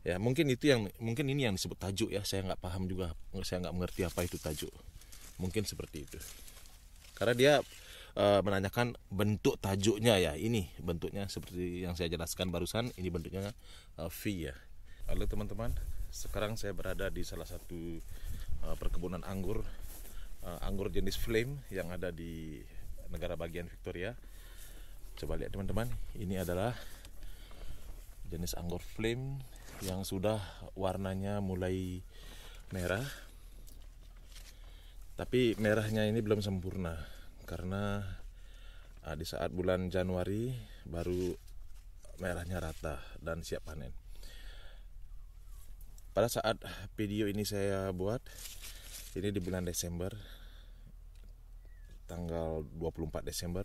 ya mungkin itu yang mungkin ini yang disebut tajuk ya saya nggak paham juga saya nggak mengerti apa itu tajuk mungkin seperti itu karena dia e, menanyakan bentuk tajuknya ya ini bentuknya seperti yang saya jelaskan barusan ini bentuknya e, V ya lalu teman-teman sekarang saya berada di salah satu e, perkebunan anggur e, anggur jenis flame yang ada di negara bagian Victoria coba lihat teman-teman ini adalah jenis anggur flame yang sudah warnanya mulai merah tapi merahnya ini belum sempurna karena uh, di saat bulan Januari baru merahnya rata dan siap panen pada saat video ini saya buat ini di bulan Desember tanggal 24 Desember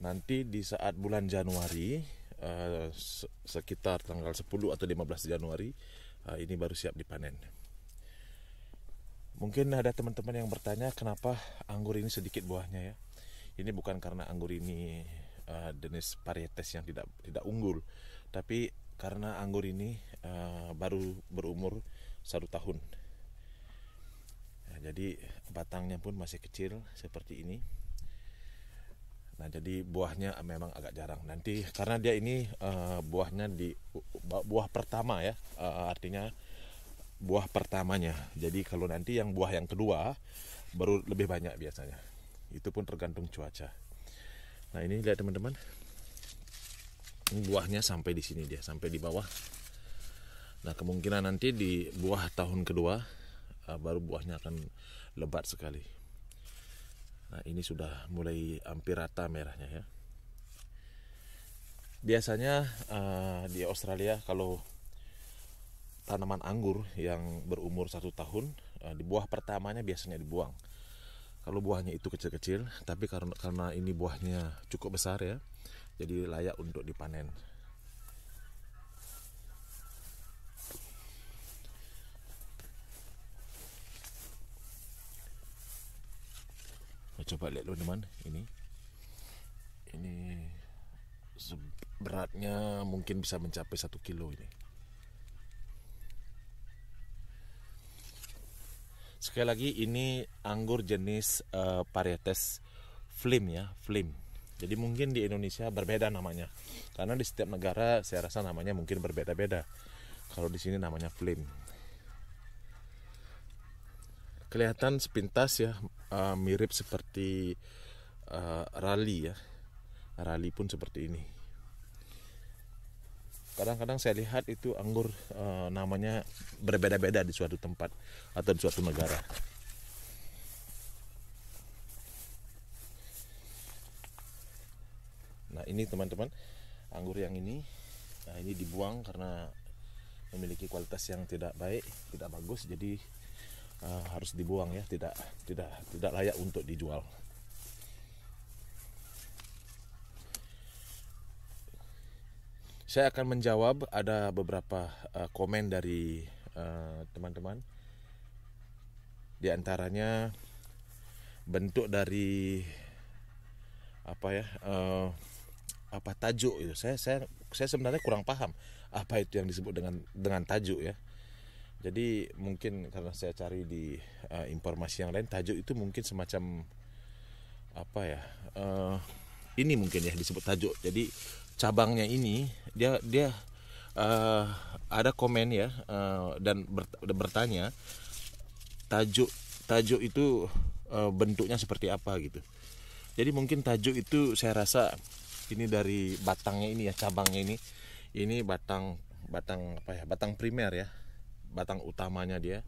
nanti di saat bulan Januari Eh, sekitar tanggal 10 atau 15 Januari uh, ini baru siap dipanen. Mungkin ada teman-teman yang bertanya kenapa anggur ini sedikit buahnya ya. Ini bukan karena anggur ini uh, jenis varietas yang tidak tidak unggul, tapi karena anggur ini uh, baru berumur satu tahun. Nah, jadi batangnya pun masih kecil seperti ini. Nah, jadi buahnya memang agak jarang. Nanti karena dia ini uh, buahnya di buah pertama ya, uh, artinya buah pertamanya. Jadi kalau nanti yang buah yang kedua baru lebih banyak biasanya. Itu pun tergantung cuaca. Nah, ini lihat teman-teman. Ini buahnya sampai di sini dia, sampai di bawah. Nah, kemungkinan nanti di buah tahun kedua uh, baru buahnya akan lebat sekali. Nah ini sudah mulai hampir rata merahnya ya. Biasanya uh, di Australia kalau tanaman anggur yang berumur satu tahun uh, di buah pertamanya biasanya dibuang. Kalau buahnya itu kecil-kecil, tapi karena karena ini buahnya cukup besar ya, jadi layak untuk dipanen. coba lihat lo teman ini ini beratnya mungkin bisa mencapai satu kilo ini sekali lagi ini anggur jenis uh, eh, varietes flim ya flim jadi mungkin di Indonesia berbeda namanya karena di setiap negara saya rasa namanya mungkin berbeda-beda kalau di sini namanya flim kelihatan sepintas ya uh, mirip seperti uh, rally ya rally pun seperti ini kadang-kadang saya lihat itu anggur e, namanya berbeda-beda di suatu tempat atau di suatu negara nah ini teman-teman anggur yang ini nah ini dibuang karena memiliki kualitas yang tidak baik tidak bagus jadi Eh, harus dibuang ya tidak tidak tidak layak untuk dijual saya akan menjawab ada beberapa uh, komen dari eh, teman-teman uh, diantaranya bentuk dari apa ya uh, apa tajuk itu saya saya saya sebenarnya kurang paham apa itu yang disebut dengan dengan tajuk ya jadi mungkin karena saya cari di uh, informasi yang lain tajuk itu mungkin semacam apa ya? Uh, ini mungkin ya disebut tajuk. Jadi cabangnya ini dia dia uh, ada komen ya uh, dan bertanya tajuk tajuk itu uh, bentuknya seperti apa gitu. Jadi mungkin tajuk itu saya rasa ini dari batangnya ini ya cabangnya ini ini batang batang apa ya batang primer ya batang utamanya dia.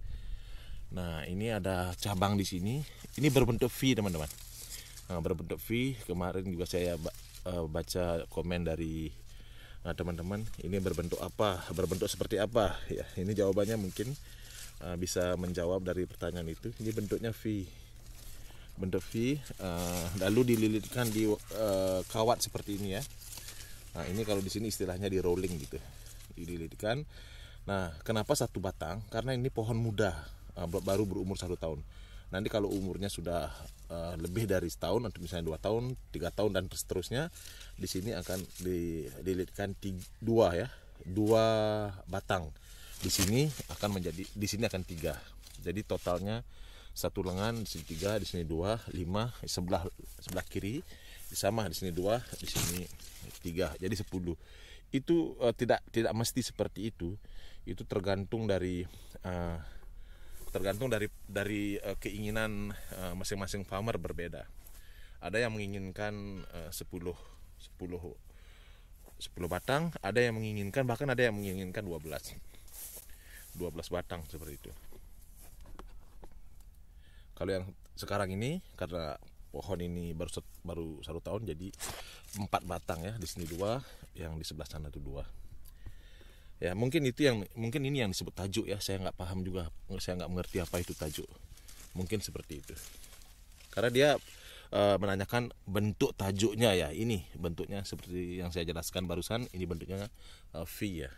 Nah, ini ada cabang di sini. Ini berbentuk V, teman-teman. Nah, berbentuk V. Kemarin juga saya eh, baca komen dari eh, teman-teman, nah, ini berbentuk apa? Berbentuk seperti apa? Ya, ini jawabannya mungkin eh, bisa menjawab dari pertanyaan itu. Ini bentuknya V. Bentuk V lalu dililitkan di kawat seperti ini ya. Nah, ini kalau di sini istilahnya di rolling gitu. Dililitkan Nah, kenapa satu batang? Karena ini pohon muda, eh, baru berumur satu tahun. Nanti kalau umurnya sudah eh, lebih dari setahun, atau misalnya dua tahun, tiga tahun dan seterusnya, di sini akan dililitkan dua ya, dua batang. Di sini akan menjadi, di sini akan tiga. Jadi totalnya satu lengan di sini tiga, di sini dua, lima, sebelah sebelah kiri sama di sini dua, di sini tiga. Jadi sepuluh. Itu eh, tidak tidak mesti seperti itu itu tergantung dari uh, tergantung dari dari uh, keinginan uh, masing-masing farmer berbeda. Ada yang menginginkan uh, 10 10 10 batang, ada yang menginginkan bahkan ada yang menginginkan 12. 12 batang seperti itu. Kalau yang sekarang ini karena pohon ini baru baru satu tahun jadi empat batang ya di sini dua yang di sebelah sana itu dua ya mungkin itu yang mungkin ini yang disebut tajuk ya saya nggak paham juga saya nggak mengerti apa itu tajuk mungkin seperti itu karena dia e, menanyakan bentuk tajuknya ya ini bentuknya seperti yang saya jelaskan barusan ini bentuknya e, V ya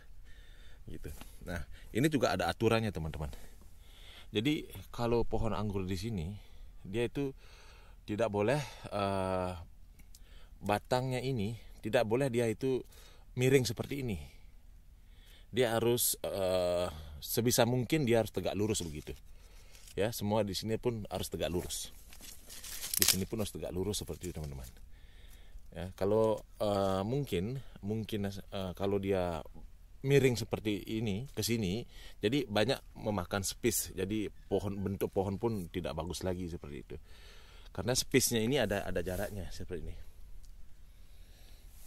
gitu nah ini juga ada aturannya teman-teman jadi kalau pohon anggur di sini dia itu tidak boleh e, batangnya ini tidak boleh dia itu miring seperti ini dia harus uh, sebisa mungkin dia harus tegak lurus begitu ya semua di sini pun harus tegak lurus di sini pun harus tegak lurus seperti itu teman-teman ya kalau uh, mungkin mungkin uh, kalau dia miring seperti ini ke sini jadi banyak memakan space jadi pohon bentuk pohon pun tidak bagus lagi seperti itu karena space-nya ini ada ada jaraknya seperti ini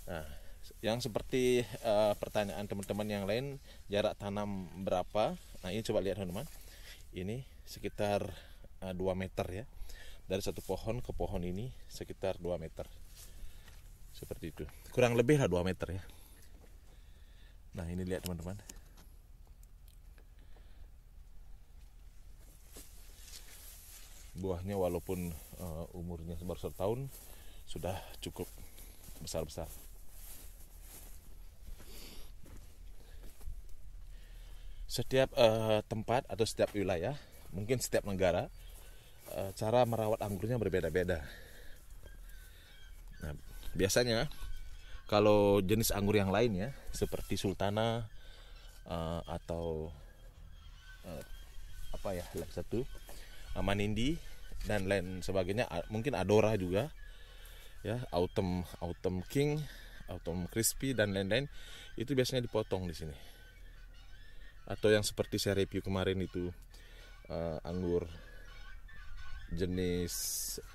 nah yang seperti uh, pertanyaan teman-teman yang lain jarak tanam berapa nah ini coba lihat teman-teman ini sekitar uh, eh, 2 meter ya dari satu pohon ke pohon ini sekitar 2 meter seperti itu kurang lebih lah 2 meter ya nah ini lihat teman-teman buahnya walaupun uh, umurnya baru setahun sudah cukup besar-besar setiap uh, tempat atau setiap wilayah, mungkin setiap negara, uh, cara merawat anggurnya berbeda-beda. Nah, biasanya kalau jenis anggur yang lain ya seperti sultana uh, atau uh, apa ya lab satu, uh, manindi dan lain sebagainya, uh, mungkin adora juga, ya autumn autumn king, autumn crispy dan lain-lain itu biasanya dipotong di sini atau yang seperti saya review kemarin itu uh, anggur jenis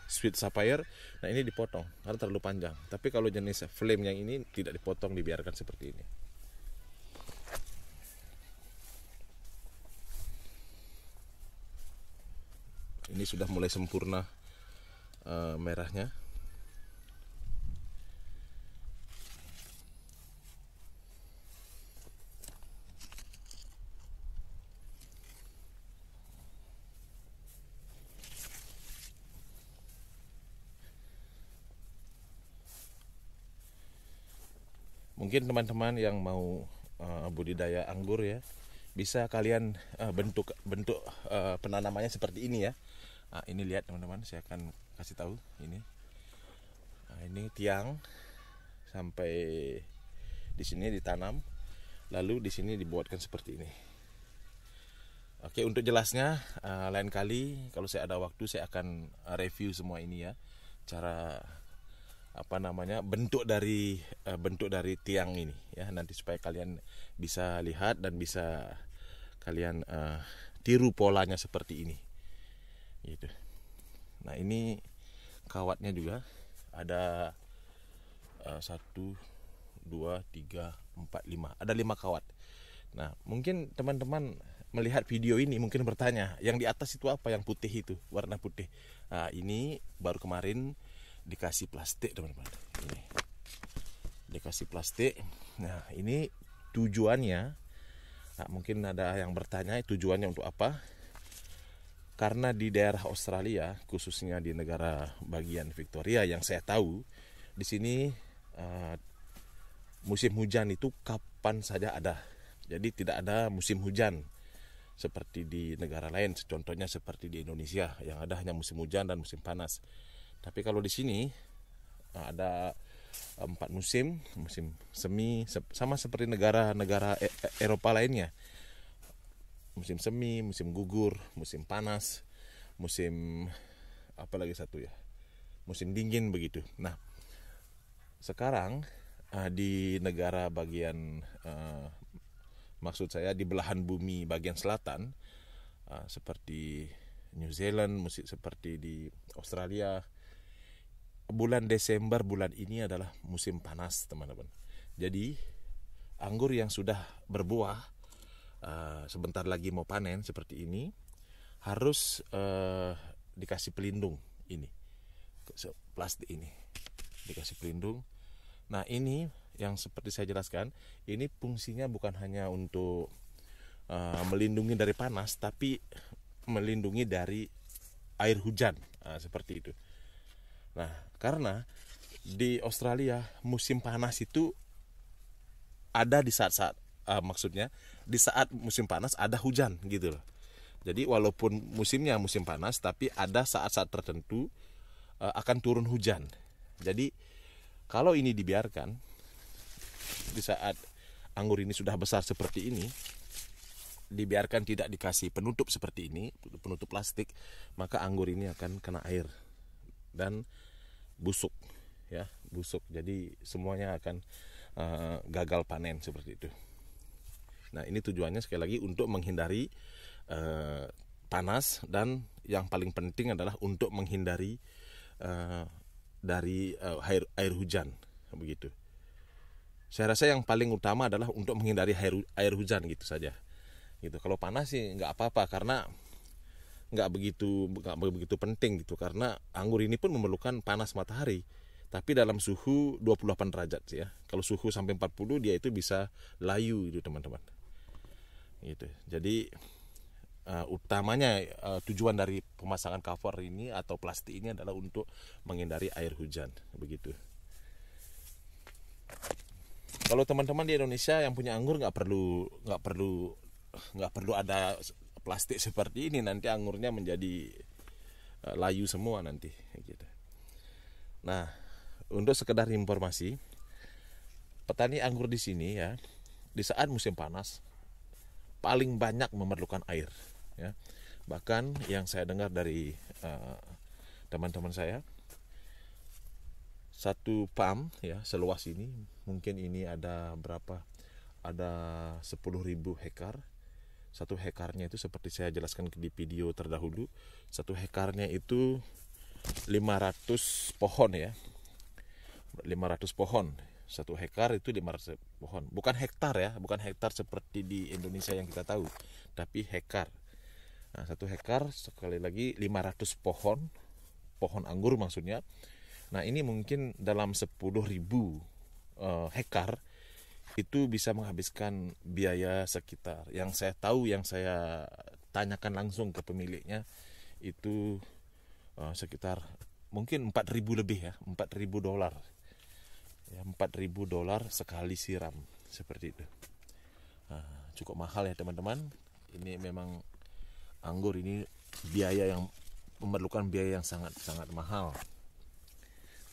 sweet sapphire nah ini dipotong karena terlalu panjang tapi kalau jenis flame yang ini tidak dipotong dibiarkan seperti ini ini sudah mulai sempurna uh, merahnya mungkin teman-teman yang mau uh, budidaya anggur ya bisa kalian uh, bentuk bentuk uh, penanamannya seperti ini ya nah, ini lihat teman-teman saya akan kasih tahu ini nah, ini tiang sampai di sini ditanam lalu di sini dibuatkan seperti ini oke untuk jelasnya uh, lain kali kalau saya ada waktu saya akan review semua ini ya cara apa namanya bentuk dari uh, bentuk dari tiang ini ya nanti supaya kalian bisa lihat dan bisa kalian uh, tiru polanya seperti ini gitu nah ini kawatnya juga ada eh, satu dua tiga empat lima ada lima kawat nah mungkin teman-teman melihat video ini mungkin bertanya yang di atas itu apa yang putih itu warna putih nah, ini baru kemarin dikasih plastik teman-teman ini dikasih plastik nah ini tujuannya nah, mungkin ada yang bertanya tujuannya untuk apa karena di daerah Australia khususnya di negara bagian Victoria yang saya tahu di sini uh, musim hujan itu kapan saja ada jadi tidak ada musim hujan seperti di negara lain contohnya seperti di Indonesia yang ada hanya musim hujan dan musim panas tapi kalau di sini eh, ada eh, empat musim musim semi sama seperti negara-negara e, e, Eropa lainnya musim semi musim gugur musim panas musim apa lagi satu ya musim dingin begitu nah sekarang eh, di negara bagian maksud saya di belahan bumi bagian selatan seperti New Zealand musik seperti di Australia bulan Desember bulan ini adalah musim panas teman-teman. Jadi anggur yang sudah berbuah uh, sebentar lagi mau panen seperti ini harus uh, dikasih pelindung ini plastik ini dikasih pelindung. Nah ini yang seperti saya jelaskan ini fungsinya bukan hanya untuk uh, melindungi dari panas tapi melindungi dari air hujan uh, seperti itu. Nah karena di Australia musim panas itu ada di saat-saat uh, maksudnya di saat musim panas ada hujan gitu loh. Jadi walaupun musimnya musim panas tapi ada saat-saat tertentu uh, akan turun hujan. Jadi kalau ini dibiarkan di saat anggur ini sudah besar seperti ini dibiarkan tidak dikasih penutup seperti ini penutup plastik maka anggur ini akan kena air dan busuk ya busuk jadi semuanya akan uh, gagal panen seperti itu nah ini tujuannya sekali lagi untuk menghindari uh, panas dan yang paling penting adalah untuk menghindari uh, dari uh, air air hujan begitu saya rasa yang paling utama adalah untuk menghindari air air hujan gitu saja gitu kalau panas sih nggak apa-apa karena nggak begitu nggak begitu penting gitu karena anggur ini pun memerlukan panas matahari tapi dalam suhu 28 derajat ya kalau suhu sampai 40 dia itu bisa layu gitu teman-teman gitu jadi uh, utamanya uh, tujuan dari pemasangan cover ini atau plastik ini adalah untuk menghindari air hujan begitu kalau teman-teman di Indonesia yang punya anggur nggak perlu nggak perlu nggak perlu ada plastik seperti ini nanti anggurnya menjadi eh, layu semua nanti gitu. Nah, untuk sekedar informasi, petani anggur di sini ya, di saat musim panas paling banyak memerlukan air ya. Bahkan yang saya dengar dari teman eh, teman-teman saya satu pam ya seluas ini mungkin ini ada berapa ada 10.000 hektar satu hekarnya itu seperti saya jelaskan di video terdahulu satu hekarnya itu 500 pohon ya 500 pohon satu hektar itu 500 pohon bukan hektar ya bukan hektar seperti di Indonesia yang kita tahu tapi hektar nah satu hektar sekali lagi 500 pohon pohon anggur maksudnya nah ini mungkin dalam 10.000 ribu eh, hektar itu bisa menghabiskan biaya sekitar. Yang saya tahu, yang saya tanyakan langsung ke pemiliknya itu uh, sekitar mungkin 4000 lebih ya, 4000 dolar. Ya, 4000 dolar sekali siram seperti itu. Nah, cukup mahal ya teman-teman. Ini memang anggur ini biaya yang memerlukan biaya yang sangat sangat mahal.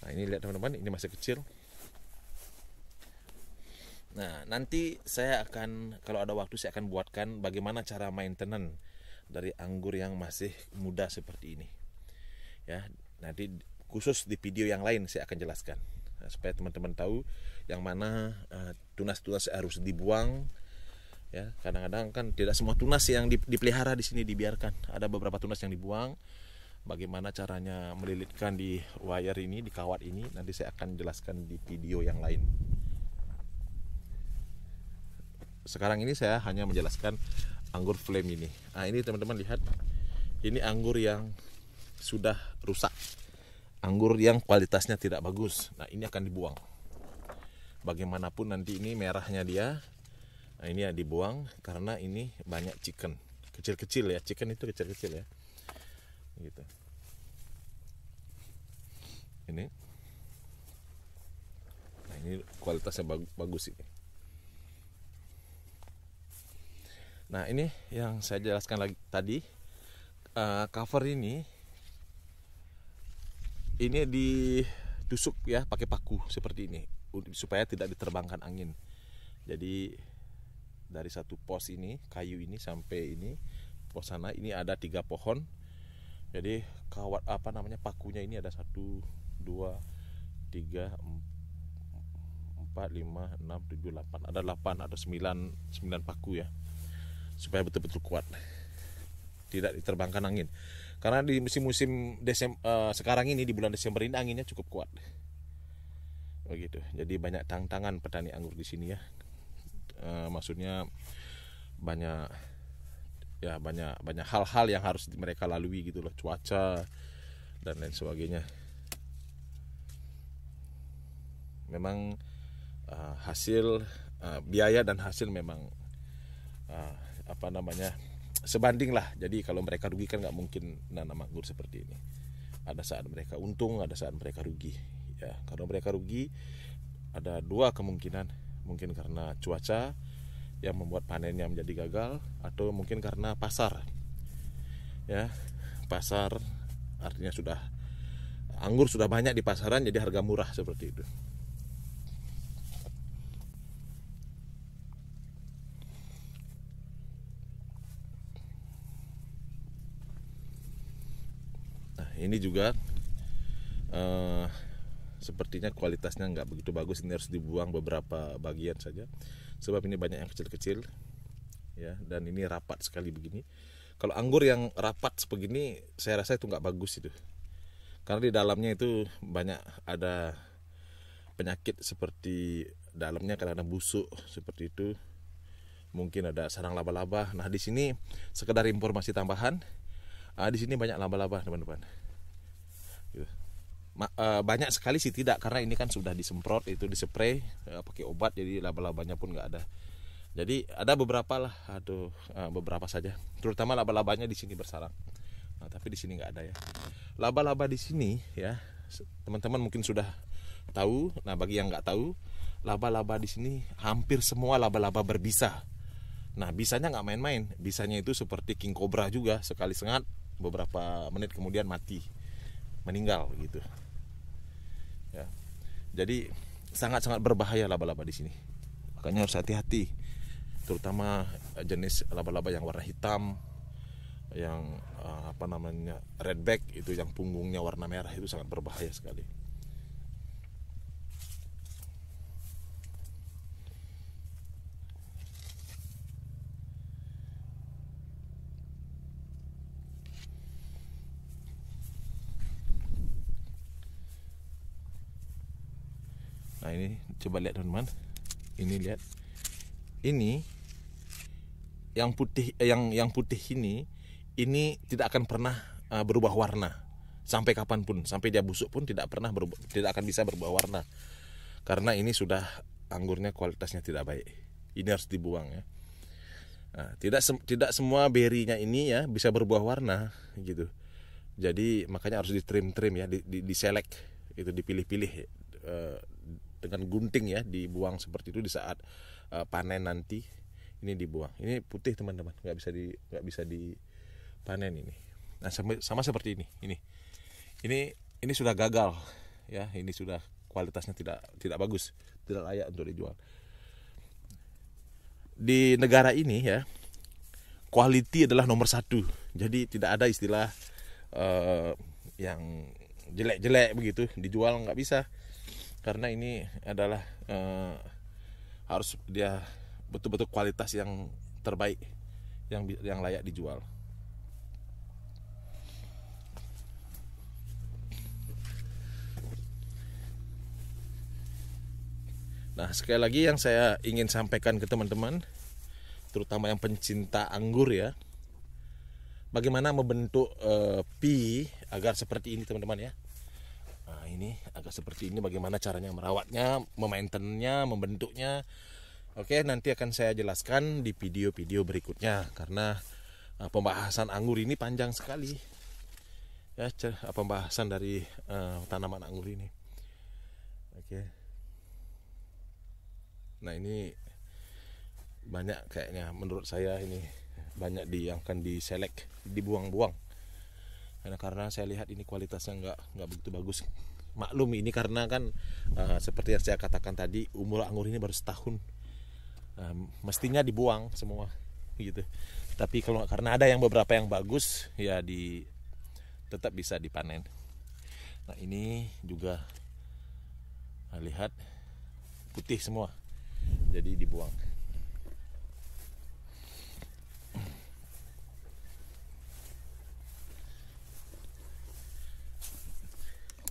Nah, ini lihat teman-teman, ini masih kecil. Nah, nanti saya akan kalau ada waktu saya akan buatkan bagaimana cara maintenance dari anggur yang masih muda seperti ini. Ya, nanti khusus di video yang lain saya akan jelaskan nah, supaya teman-teman tahu yang mana tunas eh, tunas-tunas harus dibuang ya kadang-kadang kan tidak semua tunas yang dipelihara di sini dibiarkan ada beberapa tunas yang dibuang bagaimana caranya melilitkan di wire ini di kawat ini nanti saya akan jelaskan di video yang lain sekarang ini saya hanya menjelaskan anggur flame ini nah ini teman-teman lihat ini anggur yang sudah rusak anggur yang kualitasnya tidak bagus nah ini akan dibuang bagaimanapun nanti ini merahnya dia nah ini ya dibuang karena ini banyak chicken kecil-kecil ya chicken itu kecil-kecil ya gitu ini nah ini kualitasnya bagus, bagus ini Nah ini yang saya jelaskan lagi tadi uh, cover ini ini ditusuk ya pakai paku seperti ini supaya tidak diterbangkan angin. Jadi dari satu pos ini kayu ini sampai ini pos sana ini ada tiga pohon. Jadi kawat apa namanya pakunya ini ada satu dua tiga empat lima enam tujuh delapan ada delapan ada sembilan sembilan paku ya supaya betul-betul kuat tidak diterbangkan angin karena di musim-musim Desem, uh, sekarang ini di bulan Desember ini anginnya cukup kuat begitu jadi banyak tantangan petani anggur di sini ya uh, maksudnya banyak ya banyak banyak hal-hal yang harus mereka lalui gitu loh cuaca dan lain sebagainya memang uh, hasil uh, biaya dan hasil memang uh, apa namanya sebanding lah jadi kalau mereka rugi kan nggak mungkin nanam anggur seperti ini ada saat mereka untung ada saat mereka rugi ya kalau mereka rugi ada dua kemungkinan mungkin karena cuaca yang membuat panennya menjadi gagal atau mungkin karena pasar ya pasar artinya sudah anggur sudah banyak di pasaran jadi harga murah seperti itu ini juga uh, sepertinya kualitasnya nggak begitu bagus ini harus dibuang beberapa bagian saja sebab ini banyak yang kecil-kecil ya dan ini rapat sekali begini kalau anggur yang rapat sebegini saya rasa itu nggak bagus itu karena di dalamnya itu banyak ada penyakit seperti dalamnya kadang ada busuk seperti itu mungkin ada sarang laba-laba nah di sini sekedar informasi tambahan ah, di sini banyak laba-laba teman-teman gitu. Ma, e, banyak sekali sih tidak karena ini kan sudah disemprot itu dispray e, pakai obat jadi laba-labanya pun nggak ada jadi ada beberapa lah atau e, eh, beberapa saja terutama laba-labanya di sini bersarang nah, tapi di sini nggak ada ya laba-laba di sini ya teman-teman mungkin sudah tahu nah bagi yang nggak tahu laba-laba di sini hampir semua laba-laba berbisa Nah, bisanya nggak main-main. Bisanya itu seperti king cobra juga, sekali sengat beberapa menit kemudian mati meninggal gitu. Ya. Jadi sangat-sangat berbahaya laba-laba di sini. Makanya harus hati-hati. Terutama eh, jenis laba-laba yang warna hitam, yang eh, apa namanya redback itu yang punggungnya warna merah itu sangat berbahaya sekali. nah ini coba lihat teman-teman ini lihat ini yang putih eh, yang yang putih ini ini tidak akan pernah uh, berubah warna sampai kapanpun sampai dia busuk pun tidak pernah berubah, tidak akan bisa berubah warna karena ini sudah anggurnya kualitasnya tidak baik ini harus dibuang ya nah, tidak sem tidak semua berinya ini ya bisa berubah warna gitu jadi makanya harus diterim trim ya di, di, di itu dipilih-pilih eh, dengan gunting ya dibuang seperti itu di saat uh, panen nanti ini dibuang ini putih teman-teman nggak bisa di nggak bisa dipanen ini nah sama, sama seperti ini ini ini ini sudah gagal ya ini sudah kualitasnya tidak tidak bagus tidak layak untuk dijual di negara ini ya quality adalah nomor satu jadi tidak ada istilah uh, yang jelek-jelek begitu dijual nggak bisa karena ini adalah uh, harus dia betul-betul kualitas yang terbaik yang yang layak dijual. Nah, sekali lagi yang saya ingin sampaikan ke teman-teman, terutama yang pencinta anggur ya. Bagaimana membentuk uh, eh, pi agar seperti ini teman-teman ya ini agak seperti ini bagaimana caranya merawatnya, memaintennya, membentuknya. Oke, nanti akan saya jelaskan di video-video berikutnya karena uh, pembahasan anggur ini panjang sekali. Ya, cer eh, pembahasan dari uh, tanaman anggur ini. Oke. Nah, ini banyak kayaknya menurut saya ini banyak di yang akan diselek, dibuang-buang karena karena saya lihat ini kualitasnya nggak nggak begitu bagus maklum ini karena kan uh, seperti yang saya katakan tadi umur anggur ini baru setahun uh, mestinya dibuang semua gitu tapi kalau karena ada yang beberapa yang bagus ya di tetap bisa dipanen nah ini juga eh, lihat putih semua jadi dibuang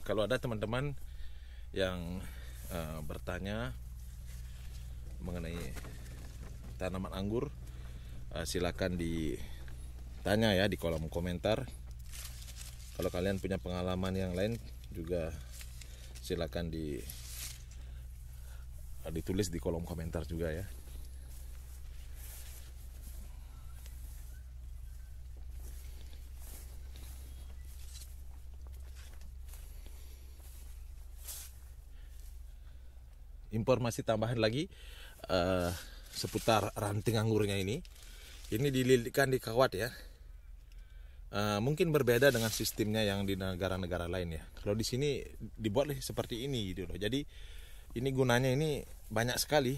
kalau ada teman-teman yang uh, bertanya mengenai tanaman anggur uh, silakan ditanya ya di kolom komentar kalau kalian punya pengalaman yang lain juga silakan di ditulis di kolom komentar juga ya informasi tambahan lagi uh, seputar ranting anggurnya ini. Ini dililitkan di kawat ya. Uh, mungkin berbeda dengan sistemnya yang di negara-negara lain ya. Kalau di sini dibuat seperti ini gitu loh. Jadi ini gunanya ini banyak sekali.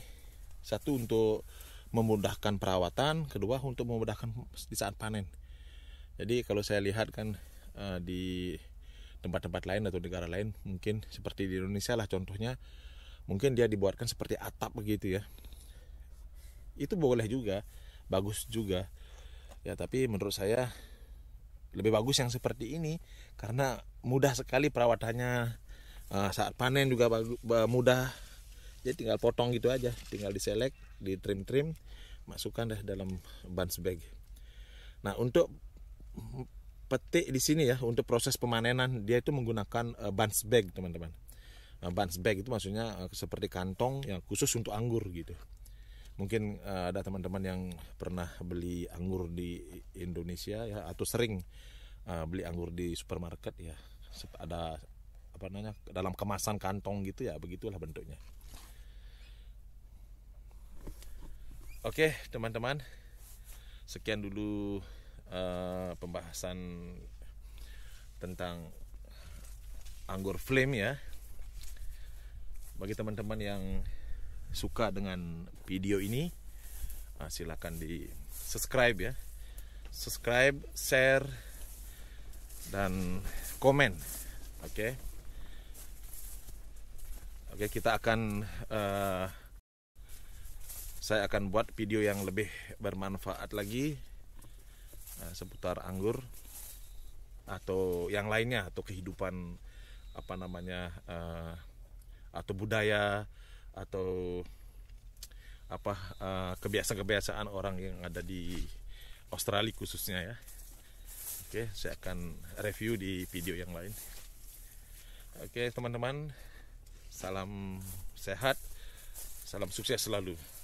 Satu untuk memudahkan perawatan, kedua untuk memudahkan di saat panen. Jadi kalau saya lihat kan uh, di tempat-tempat lain atau negara lain mungkin seperti di Indonesia lah contohnya mungkin dia dibuatkan seperti atap begitu ya itu boleh juga bagus juga ya tapi menurut saya lebih bagus yang seperti ini karena mudah sekali perawatannya eh, saat panen juga mudah jadi tinggal potong gitu aja tinggal diselek di trim trim masukkan deh dalam bunch bag nah untuk petik di sini ya untuk proses pemanenan dia itu menggunakan eh, bunch bag teman-teman Nah, bounce bag itu maksudnya uh, seperti kantong yang khusus untuk anggur gitu. Mungkin uh, ada teman-teman yang pernah beli anggur di Indonesia ya atau sering uh, beli anggur di supermarket ya. Ada apa namanya dalam kemasan kantong gitu ya, begitulah bentuknya. Oke, teman-teman. Sekian dulu uh, pembahasan tentang anggur flame ya bagi teman-teman yang suka dengan video ini uh, ah, silahkan di subscribe ya subscribe share dan komen oke okay? oke okay, kita akan uh, saya akan buat video yang lebih bermanfaat lagi uh, seputar anggur atau yang lainnya atau kehidupan apa namanya uh, atau budaya atau apa eh, kebiasaan-kebiasaan orang yang ada di Australia khususnya ya. Oke, saya akan review di video yang lain. Oke, teman-teman, salam sehat, salam sukses selalu.